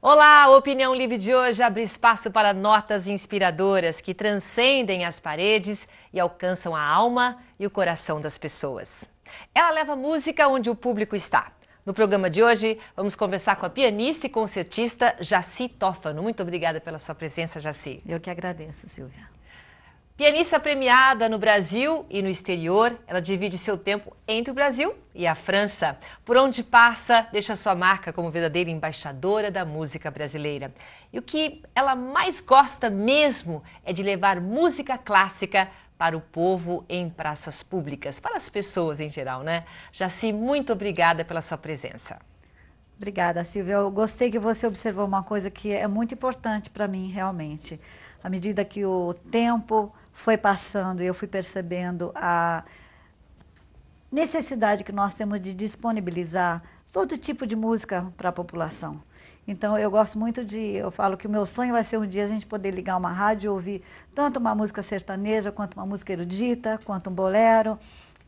Olá, a Opinião Livre de hoje abre espaço para notas inspiradoras que transcendem as paredes e alcançam a alma e o coração das pessoas. Ela leva música onde o público está. No programa de hoje, vamos conversar com a pianista e concertista Jaci Tófano. Muito obrigada pela sua presença, Jaci. Eu que agradeço, Silvia. Pianista premiada no Brasil e no exterior, ela divide seu tempo entre o Brasil e a França. Por onde passa, deixa sua marca como verdadeira embaixadora da música brasileira. E o que ela mais gosta mesmo é de levar música clássica para o povo em praças públicas, para as pessoas em geral, né? Jaci, muito obrigada pela sua presença. Obrigada, Silvia. Eu gostei que você observou uma coisa que é muito importante para mim, realmente. À medida que o tempo foi passando e eu fui percebendo a necessidade que nós temos de disponibilizar todo tipo de música para a população. Então eu gosto muito de, eu falo que o meu sonho vai ser um dia a gente poder ligar uma rádio e ouvir tanto uma música sertaneja, quanto uma música erudita, quanto um bolero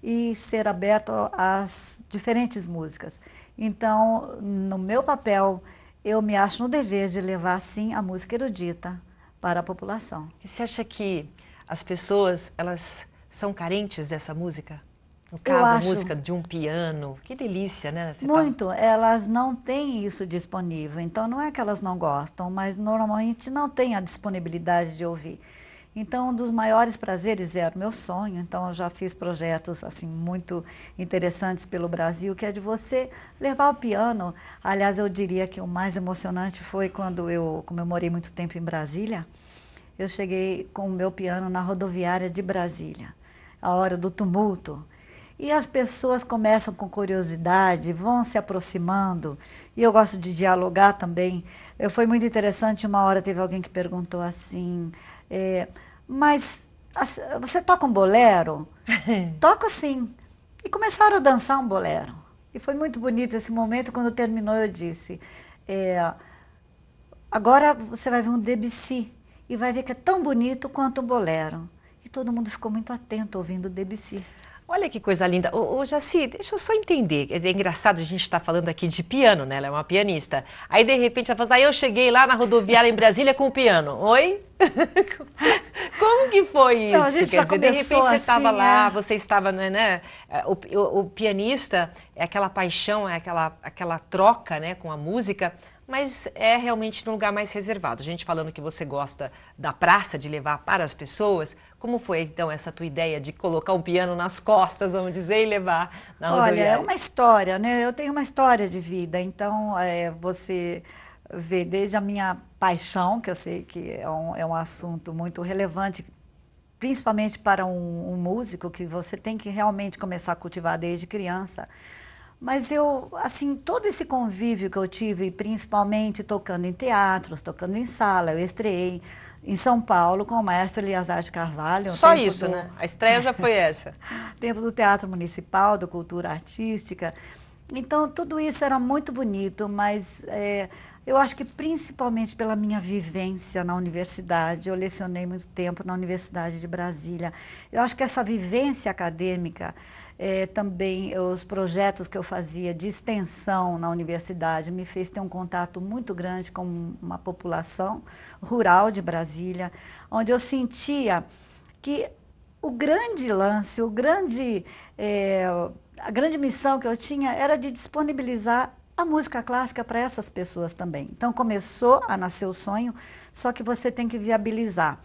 e ser aberto às diferentes músicas. Então, no meu papel, eu me acho no dever de levar sim a música erudita para a população. E você acha que as pessoas elas são carentes dessa música? No caso, acho... a música de um piano, que delícia, né? Você Muito, tá... elas não têm isso disponível, então não é que elas não gostam, mas normalmente não têm a disponibilidade de ouvir. Então, um dos maiores prazeres era é o meu sonho. Então, eu já fiz projetos assim muito interessantes pelo Brasil, que é de você levar o piano. Aliás, eu diria que o mais emocionante foi quando eu comemorei muito tempo em Brasília eu cheguei com o meu piano na rodoviária de Brasília, a hora do tumulto. E as pessoas começam com curiosidade, vão se aproximando, e eu gosto de dialogar também. Eu, foi muito interessante, uma hora teve alguém que perguntou assim, é, mas você toca um bolero? Toco sim. E começaram a dançar um bolero. E foi muito bonito esse momento, quando terminou eu disse, é, agora você vai ver um Debussy e vai ver que é tão bonito quanto o bolero. E todo mundo ficou muito atento ouvindo Debussy. Olha que coisa linda. Ô, ô Jaci, deixa eu só entender. Quer dizer, é engraçado a gente estar tá falando aqui de piano, né? Ela é uma pianista. Aí, de repente, ela fala assim, ah, eu cheguei lá na rodoviária em Brasília com o piano. Oi? Como que foi isso? Não, a gente Quer já dizer, de repente assim, você estava é. lá, você estava, né? né? É, o, o, o, pianista é aquela paixão, é aquela, aquela troca né, com a música mas é realmente num lugar mais reservado. A gente falando que você gosta da praça, de levar para as pessoas, como foi então essa tua ideia de colocar um piano nas costas, vamos dizer, e levar na rodoviária? Olha, é uma história, né? Eu tenho uma história de vida, então é, você vê desde a minha paixão, que eu sei que é um, é um assunto muito relevante principalmente para um, um, músico que você tem que realmente começar a cultivar desde criança. Mas eu, assim, todo esse convívio que eu tive, principalmente tocando em teatros, tocando em sala, eu estreiei em São Paulo com o maestro Eliasar de Carvalho. Só isso, do... né? A estreia já foi essa. tempo do Teatro Municipal, da Cultura Artística. Então, tudo isso era muito bonito, mas é, eu acho que principalmente pela minha vivência na universidade, eu lecionei muito tempo na Universidade de Brasília. Eu acho que essa vivência acadêmica é, também os projetos que eu fazia de extensão na universidade me fez ter um contato muito grande com uma população rural de Brasília, onde eu sentia que o grande lance, o grande, é, a grande missão que eu tinha era de disponibilizar a música clássica para essas pessoas também. Então começou a nascer o sonho, só que você tem que viabilizar.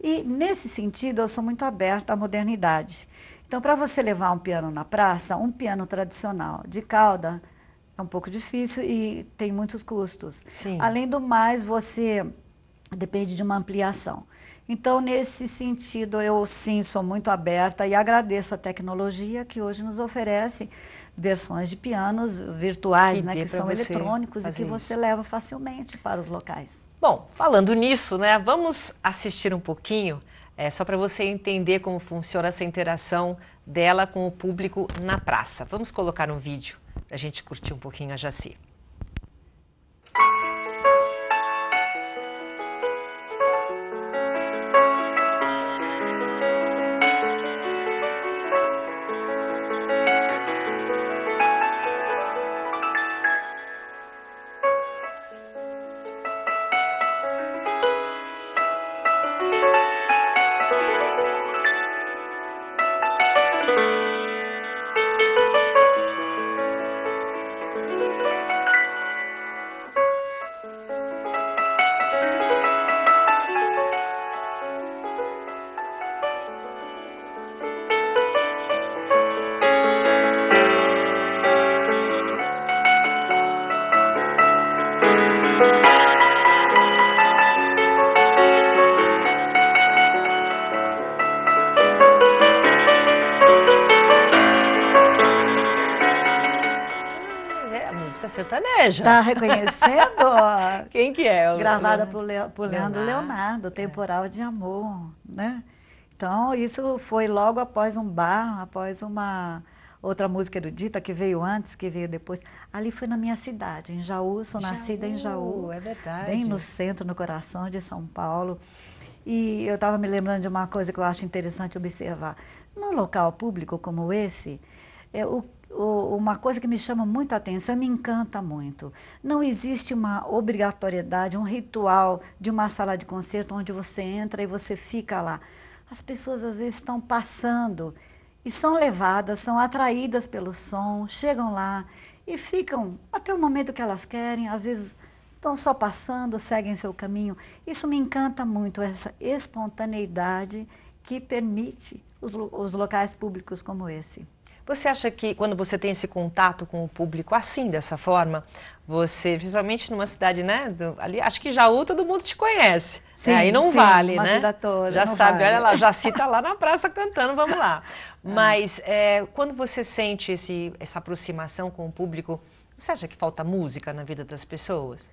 E nesse sentido, eu sou muito aberta à modernidade. Então, para você levar um piano na praça, um piano tradicional de cauda é um pouco difícil e tem muitos custos. Sim. Além do mais, você depende de uma ampliação. Então, nesse sentido, eu sim sou muito aberta e agradeço a tecnologia que hoje nos oferece versões de pianos virtuais, que, né, que são eletrônicos e que isso. você leva facilmente para os locais. Bom, falando nisso, né, vamos assistir um pouquinho é, só para você entender como funciona essa interação dela com o público na praça. Vamos colocar um vídeo para a gente curtir um pouquinho a Jaci. sertaneja. Tá reconhecendo? Quem que é? O Gravada Leonardo. por, Leo, Leandro Leonardo, Leonardo é. Temporal é. de Amor, né? Então, isso foi logo após um bar, após uma outra música erudita que veio antes, que veio depois. Ali foi na minha cidade, em Jaú, sou Jaú, nascida em Jaú. É verdade. Bem no centro, no coração de São Paulo. E eu estava me lembrando de uma coisa que eu acho interessante observar. Num local público como esse, é, o, o, uma coisa que me chama muito a atenção, me encanta muito. Não existe uma obrigatoriedade, um ritual de uma sala de concerto onde você entra e você fica lá. As pessoas às vezes estão passando e são levadas, são atraídas pelo som, chegam lá e ficam até o momento que elas querem, às vezes estão só passando, seguem seu caminho. Isso me encanta muito, essa espontaneidade que permite os, os locais públicos como esse. Você acha que quando você tem esse contato com o público assim, dessa forma, você, principalmente numa cidade, né? Do, ali, acho que Jaú todo mundo te conhece. É, sim, aí não sim, vale, uma né? Vida toda, já sabe, vale. olha lá, já cita lá na praça cantando, vamos lá. É. Mas é, quando você sente esse, essa aproximação com o público, você acha que falta música na vida das pessoas?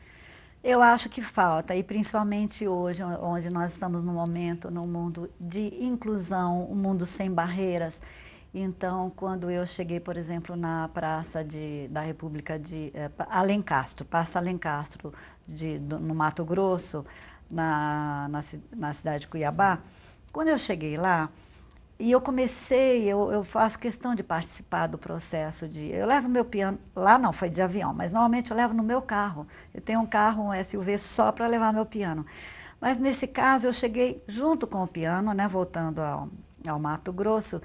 Eu acho que falta, e principalmente hoje, onde nós estamos num momento, num mundo de inclusão, um mundo sem barreiras. Então, quando eu cheguei, por exemplo, na Praça de, da República de eh, Alencastro, Praça Alencastro, de, do, no Mato Grosso, na, na, na, cidade de Cuiabá, quando eu cheguei lá, e eu comecei, eu, eu faço questão de participar do processo de. Eu levo meu piano, lá não foi de avião, mas normalmente eu levo no meu carro. Eu tenho um carro, um SUV só para levar meu piano. Mas nesse caso eu cheguei junto com o piano, né, voltando ao, ao Mato Grosso,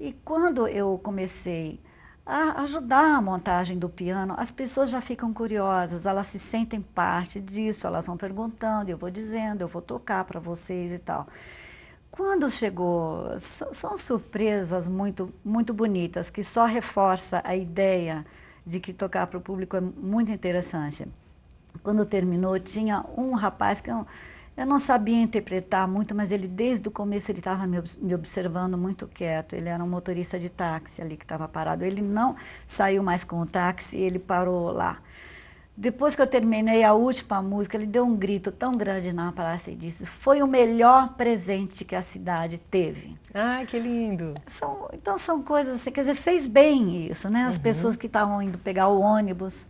e quando eu comecei a ajudar a montagem do piano, as pessoas já ficam curiosas, elas se sentem parte disso, elas vão perguntando, eu vou dizendo, eu vou tocar para vocês e tal. Quando chegou, são surpresas muito muito bonitas que só reforça a ideia de que tocar para o público é muito interessante. Quando terminou, tinha um rapaz que é um, eu não sabia interpretar muito, mas ele desde o começo ele estava me, me, observando muito quieto. Ele era um motorista de táxi ali que estava parado. Ele não saiu mais com o táxi, ele parou lá. Depois que eu terminei a última música, ele deu um grito tão grande na praça e disse: "Foi o melhor presente que a cidade teve". Ah, que lindo! São, então são coisas assim, quer dizer, fez bem isso, né? As uhum. pessoas que estavam indo pegar o ônibus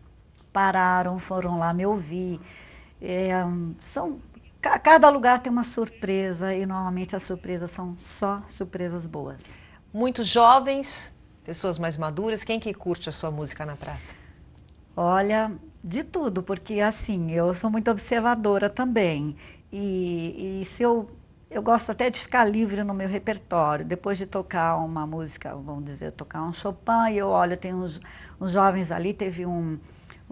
pararam, foram lá me ouvir. É, são Cada lugar tem uma surpresa e normalmente as surpresas são só surpresas boas. Muitos jovens, pessoas mais maduras, quem que curte a sua música na praça? Olha, de tudo, porque assim, eu sou muito observadora também. E, e se eu, eu gosto até de ficar livre no meu repertório. Depois de tocar uma música, vamos dizer, tocar um Chopin, e eu olho, tem uns, uns jovens ali, teve um,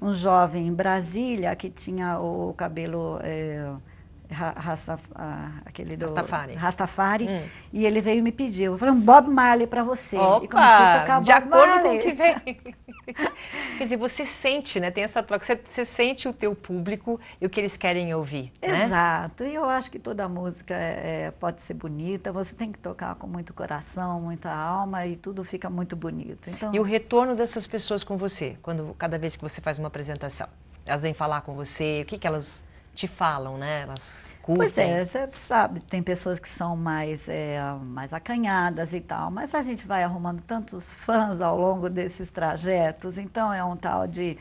um jovem em Brasília que tinha o cabelo. Eh, Raça, ah, aquele do, Rastafari. Rastafari hum. E ele veio me pediu. Eu falei, um Bob Marley para você. Opa, e comecei a tocar Bob acordo Marley. com o que vem. Quer dizer, você sente, né? Tem essa troca. Você, você, sente o teu público e o que eles querem ouvir, né? Exato. Né? E eu acho que toda música é, é, pode ser bonita. Você tem que tocar com muito coração, muita alma e tudo fica muito bonito. Então... E o retorno dessas pessoas com você, quando cada vez que você faz uma apresentação? Elas vêm falar com você? O que, que elas te falam, né? Elas curtem. Pois é, você sabe, tem pessoas que são mais, é, mais acanhadas e tal, mas a gente vai arrumando tantos fãs ao longo desses trajetos, então é um tal de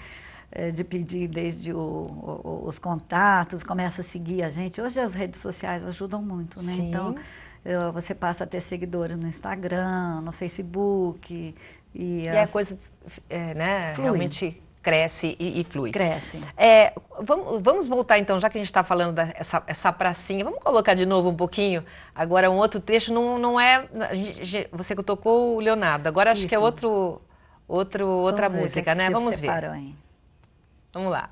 é, de pedir desde o, o, os contatos, começa a seguir a gente. Hoje as redes sociais ajudam muito, né? Sim. Então, eu, é, você passa a ter seguidores no Instagram, no Facebook. E, e é as... a coisa, é, né, realmente cresce e, e flui. Cresce. É, vamos, vamos, voltar então, já que a gente está falando dessa essa pracinha, vamos colocar de novo um pouquinho. Agora um outro trecho, não, não é. você você tocou o Leonardo, agora acho Isso. que é outro, outro, outra música, é né? Vamos separou, ver. Hein? Vamos lá.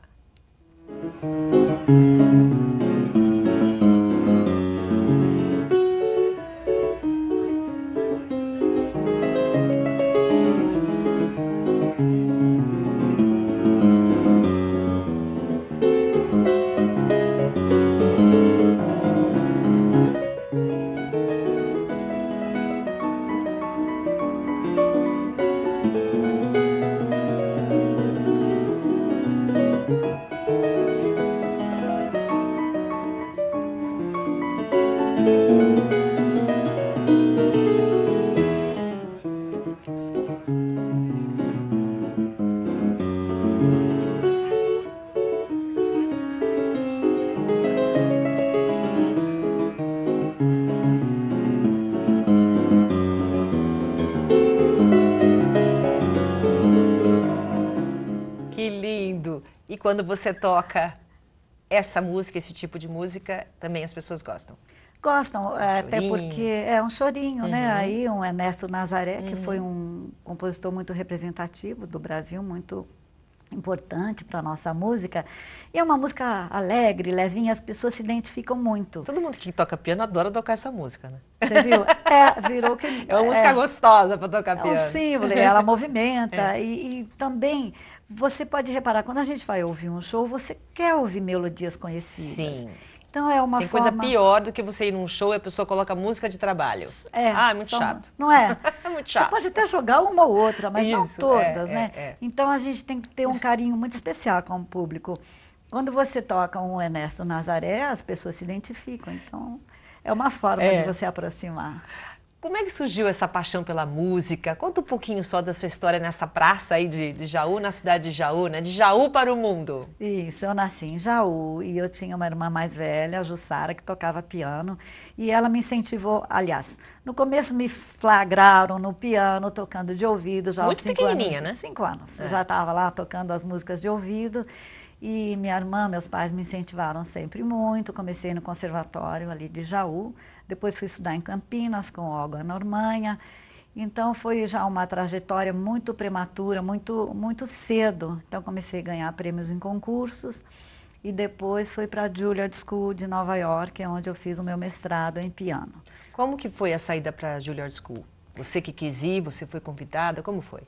quando você toca essa música, esse tipo de música, também as pessoas gostam? Gostam, um é, até porque é um chorinho, né? uhum. né? Aí um Ernesto Nazaré, que foi uhum. um compositor muito representativo do Brasil, muito importante para a nossa música. E é uma música alegre, levinha, as pessoas se identificam muito. Todo mundo que toca piano adora tocar essa música, né? Você viu? É, virou que... É uma música é. gostosa para tocar piano. É um símbolo, ela movimenta é. e, e também você pode reparar, quando a gente vai ouvir um show, você quer ouvir melodias conhecidas. Sim. Então é uma Tem forma... coisa pior do que você ir num show e a pessoa coloca música de trabalho. É. Ah, é muito são... chato. Não é? é muito chato. Você pode até jogar uma ou outra, mas Isso, não é, todas, né? é, né? É, então a gente tem que ter um carinho muito especial com o público. Quando você toca um Ernesto Nazaré, as pessoas se identificam. Então é uma forma é. de você aproximar. Como é que surgiu essa paixão pela música? Conta um pouquinho só da sua história nessa praça aí de, de, Jaú, na cidade de Jaú, né? De Jaú para o mundo. Isso, eu nasci em Jaú e eu tinha uma irmã mais velha, a Jussara, que tocava piano. E ela me incentivou, aliás, no começo me flagraram no piano, tocando de ouvido. Já Muito pequenininha, anos, né? Cinco anos. É. Eu já estava lá tocando as músicas de ouvido. E minha irmã, meus pais me incentivaram sempre muito. Comecei no conservatório ali de Jaú, depois fui estudar em Campinas com Olga Normanha. Então foi já uma trajetória muito prematura, muito muito cedo. Então comecei a ganhar prêmios em concursos e depois fui para a Juilliard School de Nova York, é onde eu fiz o meu mestrado em piano. Como que foi a saída para a Juilliard School? Você que quis ir, você foi convidada, como foi?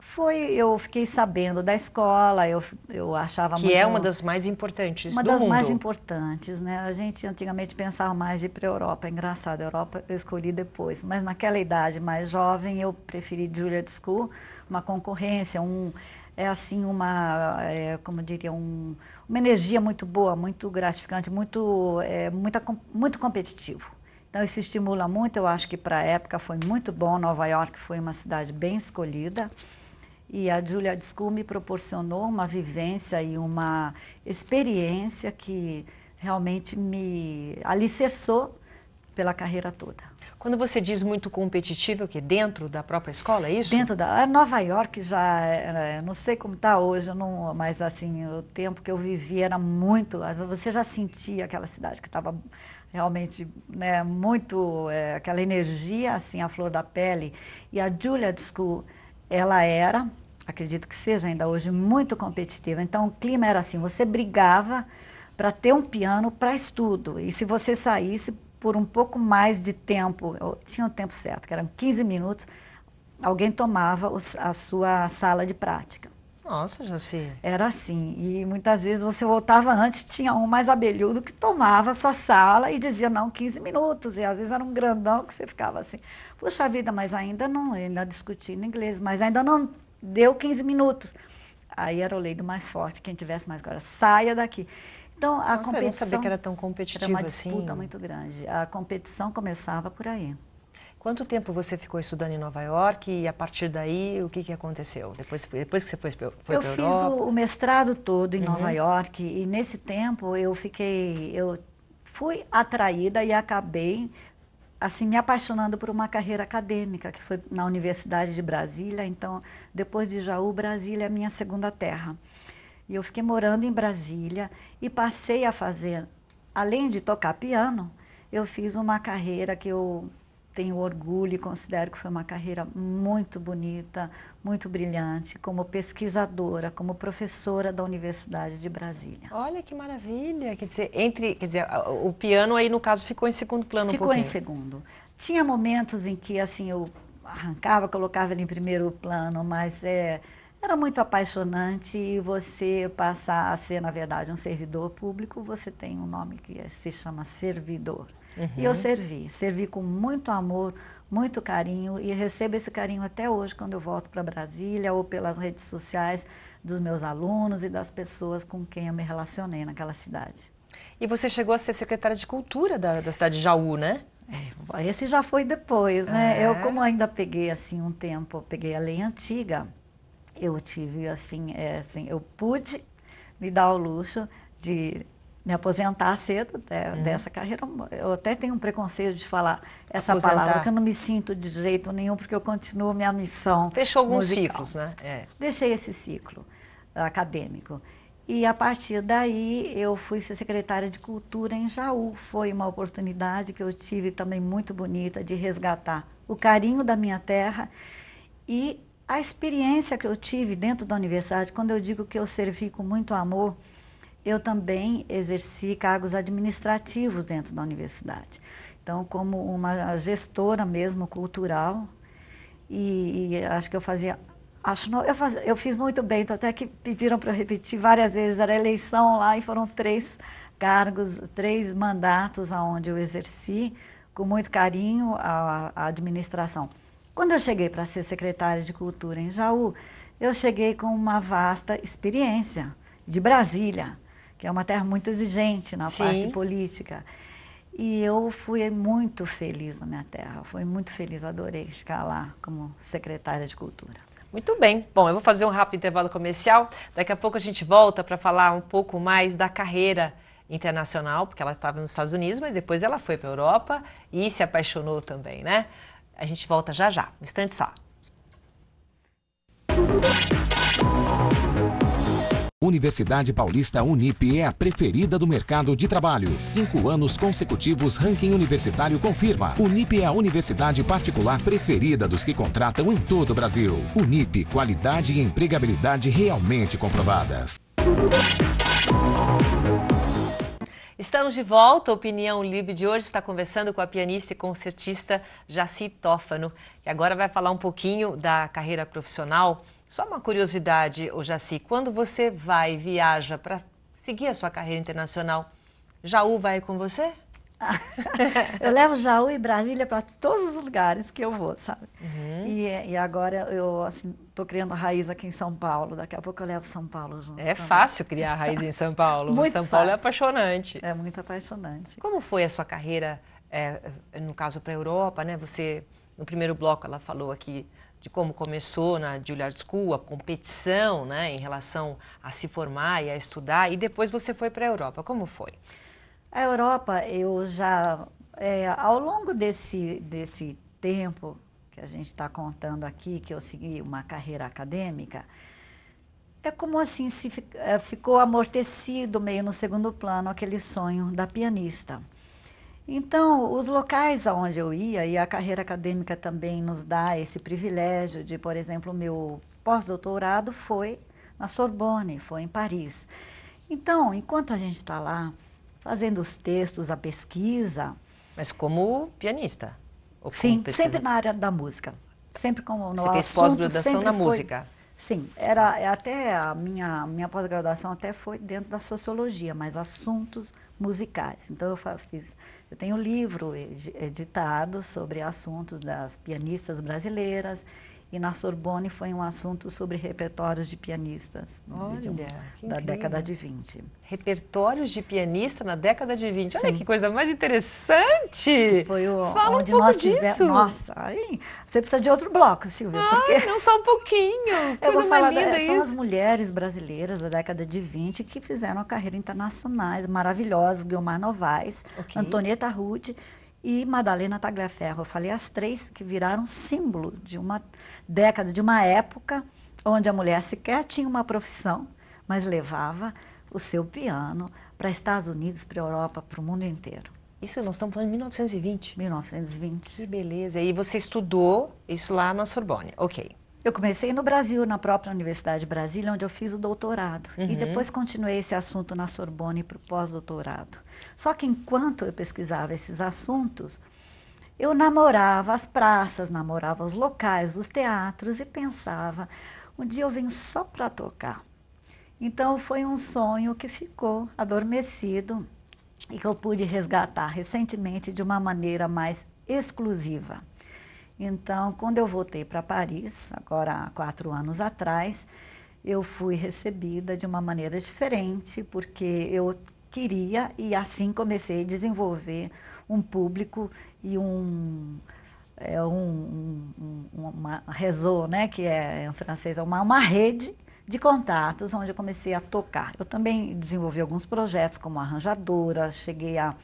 Foi, eu fiquei sabendo da escola, eu, eu achava que muito... Que é uma das mais importantes Uma das mundo. mais importantes, né? A gente antigamente pensava mais de ir para a Europa, é engraçado, a Europa eu escolhi depois, mas naquela idade mais jovem eu preferi Juilliard School, uma concorrência, um, é assim uma, é, como diria, um, uma energia muito boa, muito gratificante, muito, é, muita, muito competitivo. Então, isso estimula muito, eu acho que para a época foi muito bom. Nova York foi uma cidade bem escolhida. E a Julia Disco me proporcionou uma vivência e uma experiência que realmente me alicerçou pela carreira toda. Quando você diz muito competitivo, é o que dentro da própria escola, é isso? Dentro da é, Nova York já era, não sei como está hoje, não, mas assim o tempo que eu vivi era muito. Você já sentia aquela cidade que estava realmente né, muito é, aquela energia assim à flor da pele e a Julia School ela era, acredito que seja ainda hoje, muito competitiva. Então o clima era assim: você brigava para ter um piano para estudo. E se você saísse por um pouco mais de tempo, tinha um tempo certo, que eram 15 minutos, alguém tomava a sua sala de prática. Nossa, Jaci. Era assim. E muitas vezes você voltava antes, tinha um mais abelhudo que tomava a sua sala e dizia, não, 15 minutos. E às vezes era um grandão que você ficava assim, puxa vida, mas ainda não, ainda discutindo inglês, mas ainda não deu 15 minutos. Aí era o lei do mais forte, quem tivesse mais agora, saia daqui. Então, a Nossa, competição... Eu não sabia que era tão competitiva assim. Era uma assim. disputa assim. muito grande. A competição começava por aí. Quanto tempo você ficou estudando em Nova York e a partir daí o que, que aconteceu? Depois, depois que você foi, foi para Eu fiz o, o, mestrado todo em uhum. Nova York e nesse tempo eu fiquei, eu fui atraída e acabei assim me apaixonando por uma carreira acadêmica que foi na Universidade de Brasília. Então depois de Jaú, Brasília é a minha segunda terra. E eu fiquei morando em Brasília e passei a fazer, além de tocar piano, eu fiz uma carreira que eu tenho orgulho e considero que foi uma carreira muito bonita, muito brilhante, como pesquisadora, como professora da Universidade de Brasília. Olha que maravilha! Quer dizer, entre, quer dizer o piano aí, no caso, ficou em segundo plano Ficou um em segundo. Tinha momentos em que, assim, eu arrancava, colocava ele em primeiro plano, mas é, era muito apaixonante e você passar a ser, na verdade, um servidor público, você tem um nome que é, se chama servidor. Uhum. E eu servi, servi com muito amor, muito carinho e recebo esse carinho até hoje quando eu volto para Brasília ou pelas redes sociais dos meus alunos e das pessoas com quem eu me relacionei naquela cidade. E você chegou a ser secretária de cultura da, da cidade de Jaú, né? É, esse já foi depois, né? É. Eu como ainda peguei assim um tempo, peguei a lei antiga, eu tive assim, é, assim eu pude me dar o luxo de me aposentar cedo de, uhum. dessa carreira. Eu até tenho um preconceito de falar essa aposentar. palavra, que eu não me sinto de jeito nenhum, porque eu continuo minha missão. Fechou alguns musical. ciclos, né? É. Deixei esse ciclo ah, acadêmico. E a partir daí eu fui ser secretária de cultura em Jaú. Foi uma oportunidade que eu tive também muito bonita de resgatar o carinho da minha terra e a experiência que eu tive dentro da universidade, quando eu digo que eu servi com muito amor, eu também exerci cargos administrativos dentro da universidade. Então, como uma gestora mesmo cultural, e, e acho que eu fazia. Acho não, eu, faz, eu fiz muito bem, então até que pediram para eu repetir várias vezes, era eleição lá e foram três cargos, três mandatos aonde eu exerci com muito carinho a, a administração. Quando eu cheguei para ser secretária de Cultura em Jaú, eu cheguei com uma vasta experiência de Brasília que é uma terra muito exigente na Sim. parte política. E eu fui muito feliz na minha terra, fui muito feliz, adorei ficar lá como secretária de cultura. Muito bem. Bom, eu vou fazer um rápido intervalo comercial. Daqui a pouco a gente volta para falar um pouco mais da carreira internacional, porque ela estava nos Estados Unidos, mas depois ela foi para a Europa e se apaixonou também, né? A gente volta já já, um instante só. Universidade Paulista Unip é a preferida do mercado de trabalho. Cinco anos consecutivos, ranking universitário confirma. Unip é a universidade particular preferida dos que contratam em todo o Brasil. Unip, qualidade e empregabilidade realmente comprovadas. Estamos de volta. A Opinião Livre de hoje está conversando com a pianista e concertista Jaci Tófano, que agora vai falar um pouquinho da carreira profissional só uma curiosidade, o Jaci, quando você vai viaja para seguir a sua carreira internacional, Jaú vai com você? eu levo Jaú e Brasília para todos os lugares que eu vou, sabe? Uhum. E, e, agora eu assim, criando raiz aqui em São Paulo. Daqui a pouco eu levo São Paulo junto. É também. fácil criar raiz em São Paulo. muito São fácil. Paulo é apaixonante. É muito apaixonante. Como foi a sua carreira, é, no caso para a Europa, né? Você no primeiro bloco ela falou aqui de como começou na Juilliard School, a competição né, em relação a se formar e a estudar, e depois você foi para a Europa. Como foi? A Europa, eu já, é, ao longo desse, desse tempo que a gente está contando aqui, que eu segui uma carreira acadêmica, é como assim, se, é, ficou amortecido meio no segundo plano aquele sonho da pianista. Então, os locais aonde eu ia, e a carreira acadêmica também nos dá esse privilégio de, por exemplo, o meu pós-doutorado foi na Sorbonne, foi em Paris. Então, enquanto a gente está lá fazendo os textos, a pesquisa. Mas como pianista? Como sim, pesquisa? sempre na área da música. Sempre como no Você assunto, fez pós-graduação na foi... música. Sim, era é, até a minha, minha pós-graduação até foi dentro da sociologia, mas assuntos musicais. Então eu fiz, eu tenho um livro editado sobre assuntos das pianistas brasileiras e na Sorbonne foi um assunto sobre repertórios de pianistas Olha, de um, da década de 20. Repertórios de pianista na década de 20. Olha Sim. que coisa mais interessante! Foi o, Fala onde um nós tivemos. Nossa, aí você precisa de outro bloco, Silvia. Ah, porque... não só um pouquinho. Eu vou falar da, é são as mulheres brasileiras da década de 20 que fizeram a carreira internacionais maravilhosas, Guilmar Novaes, okay. Antonieta Rude e Madalena Tagliaferro. Eu falei as três que viraram símbolo de uma década, de uma época onde a mulher sequer tinha uma profissão, mas levava o seu piano para Estados Unidos, para a Europa, para o mundo inteiro. Isso nós estamos falando de 1920? 1920. Que beleza. E você estudou isso lá na Sorbonne, ok. Eu comecei no Brasil, na própria Universidade de Brasília, onde eu fiz o doutorado. Uhum. E depois continuei esse assunto na Sorbonne para o pós-doutorado. Só que enquanto eu pesquisava esses assuntos, eu namorava as praças, namorava os locais, os teatros e pensava: um dia eu venho só para tocar. Então foi um sonho que ficou adormecido e que eu pude resgatar recentemente de uma maneira mais exclusiva. Então, quando eu voltei para Paris, agora há quatro anos atrás, eu fui recebida de uma maneira diferente, porque eu queria e assim comecei a desenvolver um público e um é um, um, uma réseau, né, que é em francês, é uma, uma rede de contatos onde eu comecei a tocar. Eu também desenvolvi alguns projetos como arranjadora, cheguei a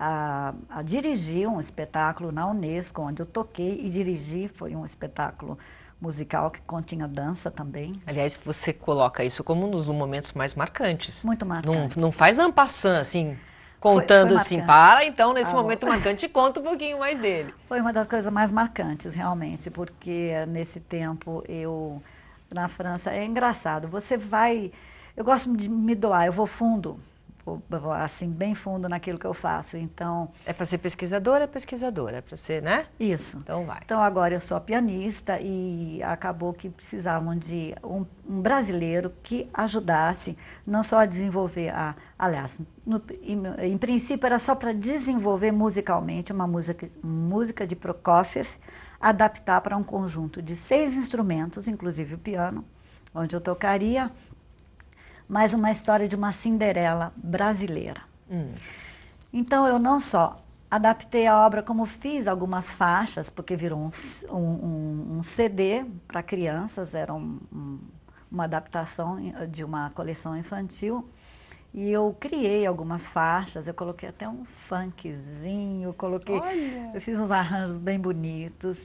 a, a dirigir um espetáculo na Unesco, onde eu toquei e dirigi. Foi um espetáculo musical que continha dança também. Aliás, você coloca isso como um dos momentos mais marcantes. Muito marcante. Não, não faz ampassã, assim, contando foi, foi assim, para, então nesse ah, momento marcante conta um pouquinho mais dele. Foi uma das coisas mais marcantes, realmente, porque nesse tempo eu, na França, é engraçado, você vai, eu gosto de me doar, eu vou fundo, assim bem fundo naquilo que eu faço. Então é para ser pesquisadora, é pesquisadora, é para ser, né? Isso. Então vai. Então agora eu sou pianista e acabou que precisavam de um, um, brasileiro que ajudasse não só a desenvolver a, aliás, no, em, em, princípio era só para desenvolver musicalmente uma música música de Prokofiev, adaptar para um conjunto de seis instrumentos, inclusive o piano, onde eu tocaria mas uma história de uma Cinderela brasileira. Hum. Então eu não só adaptei a obra como fiz algumas faixas, porque virou um, um, um CD para crianças, era um, uma adaptação de uma coleção infantil. E eu criei algumas faixas, eu coloquei até um funkzinho, coloquei, Olha. eu fiz uns arranjos bem bonitos.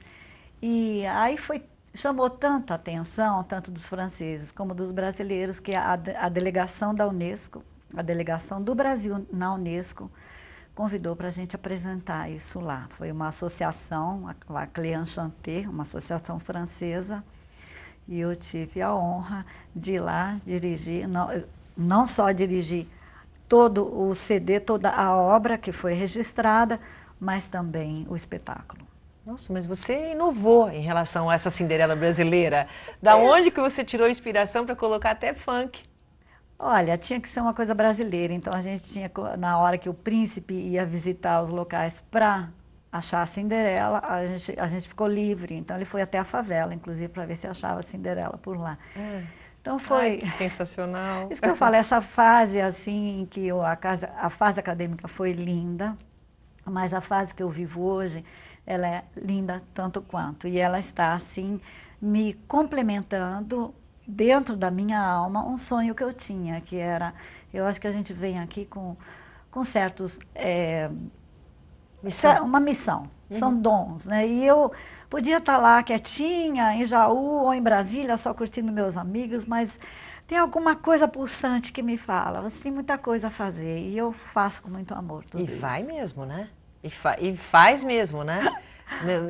E aí foi chamou tanta atenção, tanto dos franceses como dos brasileiros, que é a, a delegação da Unesco, a delegação do Brasil na Unesco, convidou para a gente apresentar isso lá. Foi uma associação, a, a Cléan Chanté, uma associação francesa, e eu tive a honra de ir lá dirigir, não, não só dirigir todo o CD, toda a obra que foi registrada, mas também o espetáculo. Nossa, mas você inovou em relação a essa Cinderela brasileira. Da é. onde que você tirou inspiração para colocar até funk? Olha, tinha que ser uma coisa brasileira. Então a gente tinha na hora que o príncipe ia visitar os locais para achar a Cinderela, a gente, a gente ficou livre. Então ele foi até a favela, inclusive, para ver se achava a Cinderela por lá. Hum. Então foi Ai, sensacional. Isso que eu falo, essa fase assim em que a, casa, a fase acadêmica foi linda, mas a fase que eu vivo hoje ela é linda tanto quanto. E ela está, assim, me complementando dentro da minha alma um sonho que eu tinha, que era. Eu acho que a gente vem aqui com, com certos. É, missão. Uma missão. Uhum. São dons, né? E eu podia estar tá lá quietinha, em Jaú ou em Brasília, só curtindo meus amigos, mas tem alguma coisa pulsante que me fala. Você tem muita coisa a fazer e eu faço com muito amor tudo E isso. vai mesmo, né? E, fa e faz mesmo, né?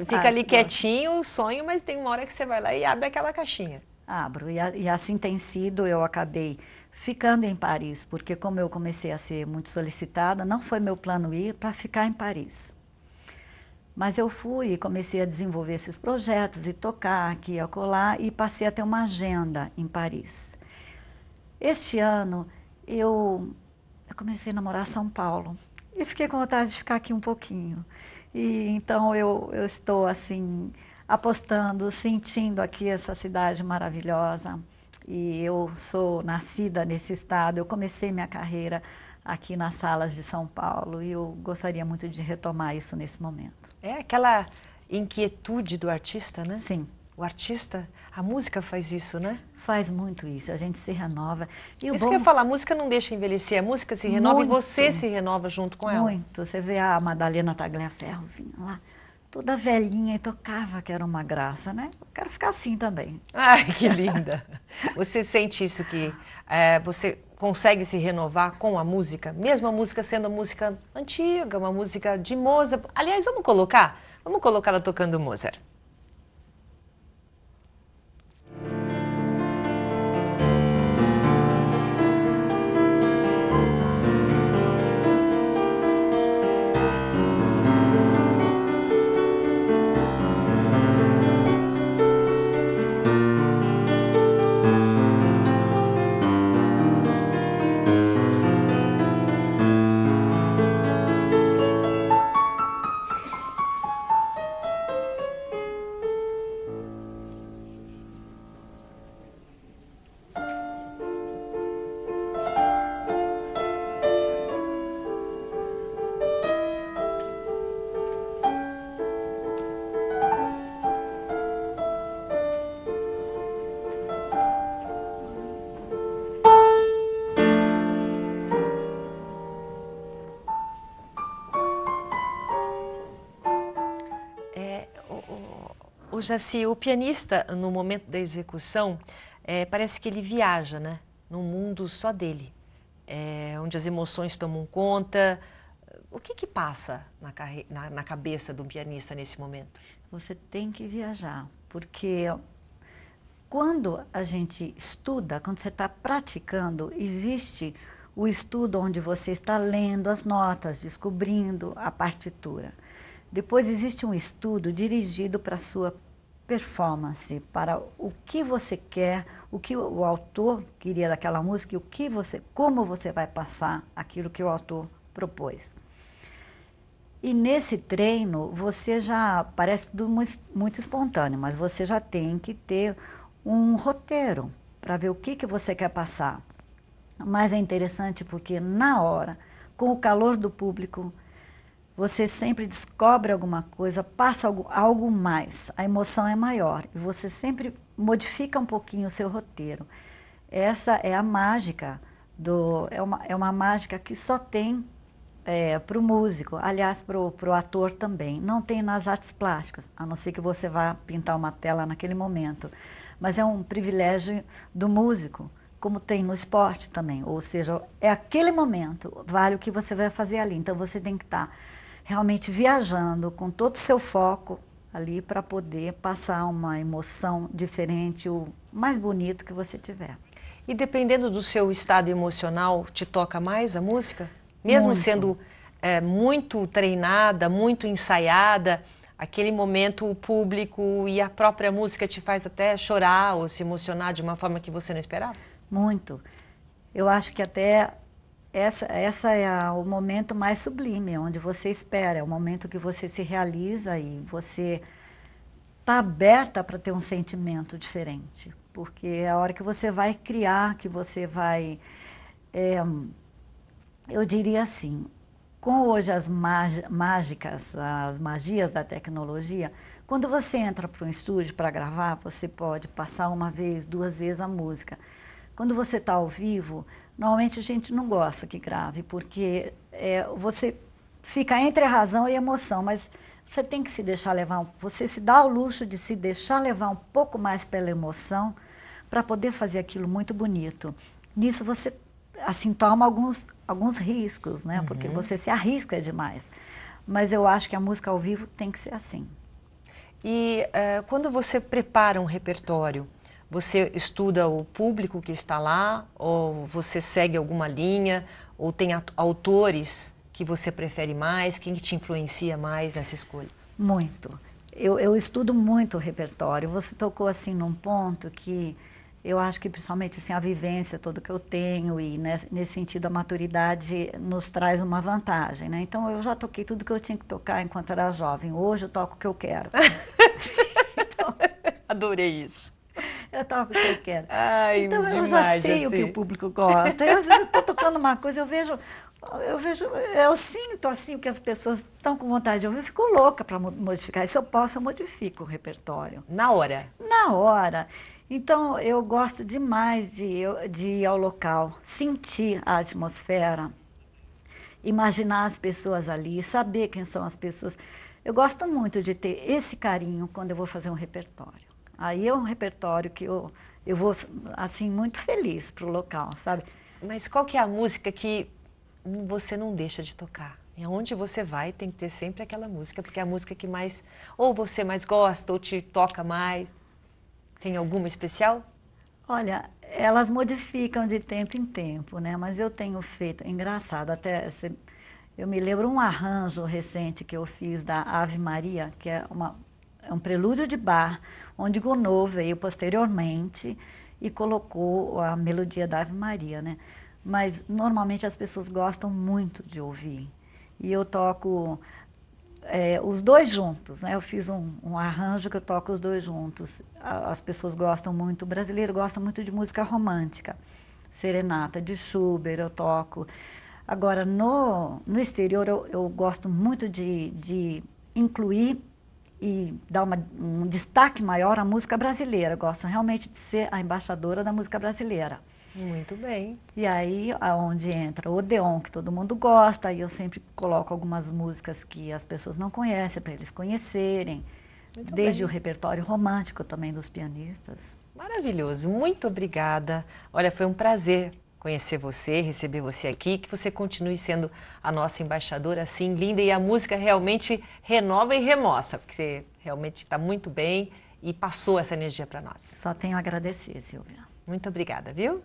Fica faz, ali quietinho o sonho, mas tem uma hora que você vai lá e abre aquela caixinha. Abro. Ah, e, a, e assim tem sido, eu acabei ficando em Paris, porque como eu comecei a ser muito solicitada, não foi meu plano ir para ficar em Paris. Mas eu fui e comecei a desenvolver esses projetos e tocar aqui e acolá e passei a ter uma agenda em Paris. Este ano eu, eu comecei a namorar São Paulo e fiquei com vontade de ficar aqui um pouquinho. E então eu, eu estou assim apostando, sentindo aqui essa cidade maravilhosa. E eu sou nascida nesse estado. Eu comecei minha carreira aqui nas salas de São Paulo e eu gostaria muito de retomar isso nesse momento. É aquela inquietude do artista, né? Sim, o artista, a música faz isso, né? Faz muito isso, a gente se renova. E isso bom... que eu ia falar, a música não deixa envelhecer, a música se renova muito, e você se renova junto com ela. Muito, você vê a Madalena Tagliaferro vinha lá, toda velhinha e tocava, que era uma graça, né? Eu quero ficar assim também. Ai, que linda! você sente isso que é, você consegue se renovar com a música, mesmo a música sendo uma música antiga, uma música de Mozart. Aliás, vamos colocar, vamos colocar ela tocando Mozart. É, o, o, Jaci, o pianista, no momento da execução, é, parece que ele viaja, né? Num mundo só dele, é, onde as emoções tomam conta. O que que passa na, carre... na, na cabeça do pianista nesse momento? Você tem que viajar, porque quando a gente estuda, quando você está praticando, existe o estudo onde você está lendo as notas, descobrindo a partitura. Depois existe um estudo dirigido para a sua performance, para o que você quer, o que o autor queria daquela música e o que você, como você vai passar aquilo que o autor propôs. E nesse treino, você já parece muito espontâneo, mas você já tem que ter um roteiro para ver o que, que você quer passar. Mas é interessante porque na hora, com o calor do público, você sempre descobre alguma coisa, passa algo, algo mais, a emoção é maior e você sempre modifica um pouquinho o seu roteiro. Essa é a mágica do é uma, é uma mágica que só tem é, para o músico, aliás, para o ator também. Não tem nas artes plásticas, a não ser que você vá pintar uma tela naquele momento. Mas é um privilégio do músico, como tem no esporte também. Ou seja, é aquele momento, vale o que você vai fazer ali. Então você tem que estar. Tá realmente viajando com todo o seu foco ali para poder passar uma emoção diferente, o mais bonito que você tiver. E dependendo do seu estado emocional, te toca mais a música? Mesmo muito. sendo é, muito treinada, muito ensaiada, aquele momento, o público e a própria música te faz até chorar ou se emocionar de uma forma que você não esperava? Muito. Eu acho que até essa, essa é a, o momento mais sublime, onde você espera, é o momento que você se realiza e você está aberta para ter um sentimento diferente, porque é a hora que você vai criar, que você vai. É, eu diria assim, com hoje as mágicas, as magias da tecnologia, quando você entra para um estúdio para gravar, você pode passar uma vez, duas vezes a música. Quando você está ao vivo, Normalmente a gente não gosta que grave, porque é, você fica entre a razão e a emoção, mas você tem que se deixar levar, você se dá o luxo de se deixar levar um pouco mais pela emoção para poder fazer aquilo muito bonito. Nisso você assim toma alguns alguns riscos, né? Uhum. Porque você se arrisca demais. Mas eu acho que a música ao vivo tem que ser assim. E uh, quando você prepara um repertório, você estuda o público que está lá, ou você segue alguma linha, ou tem autores que você prefere mais? Quem te influencia mais nessa escolha? Muito. Eu, eu estudo muito o repertório. Você tocou assim num ponto que eu acho que principalmente assim, a vivência toda que eu tenho e nesse, nesse, sentido a maturidade nos traz uma vantagem, né? Então eu já toquei tudo que eu tinha que tocar enquanto era jovem. Hoje eu toco o que eu quero. então... Adorei isso. eu toco o que eu quero. Ai, então eu já sei assim. o que o assim. público gosta. Eu, às vezes eu estou tocando uma coisa, eu vejo, eu vejo, eu sinto assim que as pessoas estão com vontade de ouvir, eu fico louca para modificar. E se eu posso, eu modifico o repertório. Na hora? Na hora. Então, eu gosto demais de, de ir ao local, sentir a atmosfera, imaginar as pessoas ali, saber quem são as pessoas. Eu gosto muito de ter esse carinho quando eu vou fazer um repertório. Aí é um repertório que eu, eu vou, assim, muito feliz pro local, sabe? Mas qual que é a música que você não deixa de tocar? E onde você vai tem que ter sempre aquela música, porque é a música que mais, ou você mais gosta, ou te toca mais. Tem alguma especial? Olha, elas modificam de tempo em tempo, né? Mas eu tenho feito, engraçado, até eu me lembro um arranjo recente que eu fiz da Ave Maria, que é uma é um prelúdio de Bach, onde Gounod veio posteriormente e colocou a melodia da Ave Maria, né? Mas normalmente as pessoas gostam muito de ouvir. E eu toco é, os dois juntos, né? Eu fiz um, um, arranjo que eu toco os dois juntos. As pessoas gostam muito, o brasileiro gosta muito de música romântica, serenata de Schubert eu toco. Agora, no, no exterior, eu, eu gosto muito de, de incluir e dar uma, um destaque maior à música brasileira. Gosto realmente de ser a embaixadora da música brasileira. Muito bem. E aí, aonde entra o Odeon, que todo mundo gosta, aí eu sempre coloco algumas músicas que as pessoas não conhecem, para eles conhecerem. Muito desde bem. o repertório romântico também dos pianistas. Maravilhoso, muito obrigada. Olha, foi um prazer conhecer você, receber você aqui, que você continue sendo a nossa embaixadora assim, linda, e a música realmente renova e remoça, porque você realmente está muito bem e passou essa energia para nós. Só tenho a agradecer, Silvia. Muito obrigada, viu?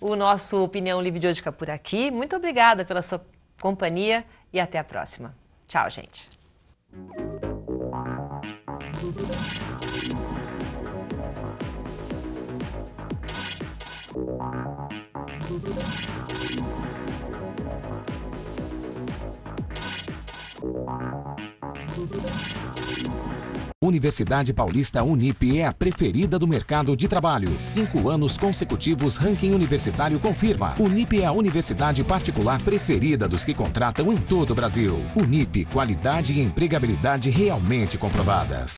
O nosso Opinião Livre de hoje fica por aqui. Muito obrigada pela sua companhia e até a próxima. Tchau, gente. Universidade Paulista Unip é a preferida do mercado de trabalho. Cinco anos consecutivos, ranking universitário confirma. Unip é a universidade particular preferida dos que contratam em todo o Brasil. Unip, qualidade e empregabilidade realmente comprovadas.